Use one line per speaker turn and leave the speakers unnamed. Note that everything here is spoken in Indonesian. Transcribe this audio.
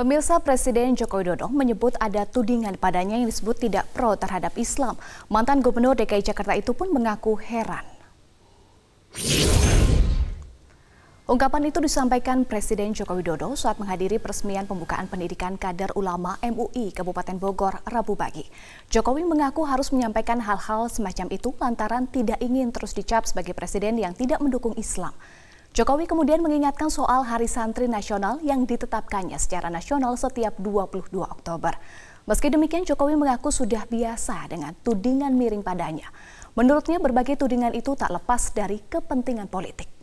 Pemirsa Presiden Joko Widodo menyebut ada tudingan padanya yang disebut tidak pro terhadap Islam. Mantan Gubernur DKI Jakarta itu pun mengaku heran. Ungkapan itu disampaikan Presiden Joko Widodo saat menghadiri peresmian pembukaan pendidikan kader ulama MUI Kabupaten Bogor Rabu pagi. Jokowi mengaku harus menyampaikan hal-hal semacam itu lantaran tidak ingin terus dicap sebagai presiden yang tidak mendukung Islam. Jokowi kemudian mengingatkan soal Hari Santri Nasional yang ditetapkannya secara nasional setiap 22 Oktober. Meski demikian, Jokowi mengaku sudah biasa dengan tudingan miring padanya. Menurutnya, berbagai tudingan itu tak lepas dari kepentingan politik.